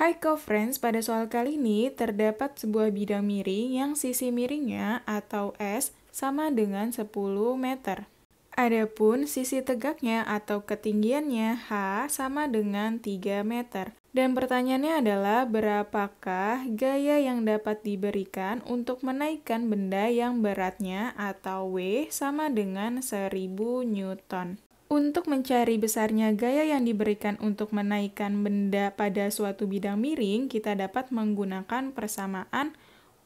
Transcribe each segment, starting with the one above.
Hai co-friends, pada soal kali ini terdapat sebuah bidang miring yang sisi miringnya atau S sama dengan 10 meter. Adapun sisi tegaknya atau ketinggiannya H sama dengan 3 meter. Dan pertanyaannya adalah berapakah gaya yang dapat diberikan untuk menaikkan benda yang beratnya atau W sama dengan 1000 Newton. Untuk mencari besarnya gaya yang diberikan untuk menaikkan benda pada suatu bidang miring, kita dapat menggunakan persamaan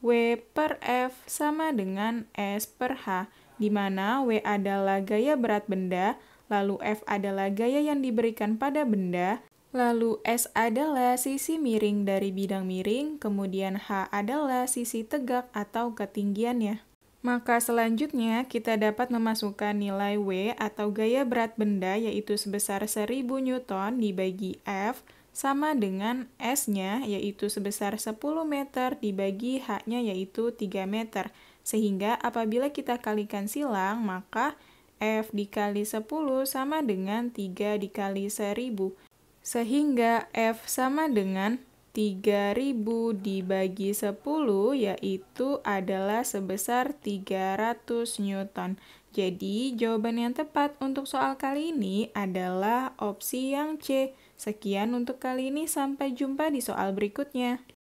W per F sama dengan S per H, di mana W adalah gaya berat benda, lalu F adalah gaya yang diberikan pada benda, lalu S adalah sisi miring dari bidang miring, kemudian H adalah sisi tegak atau ketinggiannya. Maka selanjutnya kita dapat memasukkan nilai W atau gaya berat benda yaitu sebesar 1000 Newton dibagi F sama dengan S-nya yaitu sebesar 10 meter dibagi H-nya yaitu 3 meter. Sehingga apabila kita kalikan silang maka F dikali 10 sama dengan 3 dikali 1000. Sehingga F sama dengan 3000 dibagi 10 yaitu adalah sebesar 300 Newton. Jadi, jawaban yang tepat untuk soal kali ini adalah opsi yang C. Sekian untuk kali ini, sampai jumpa di soal berikutnya.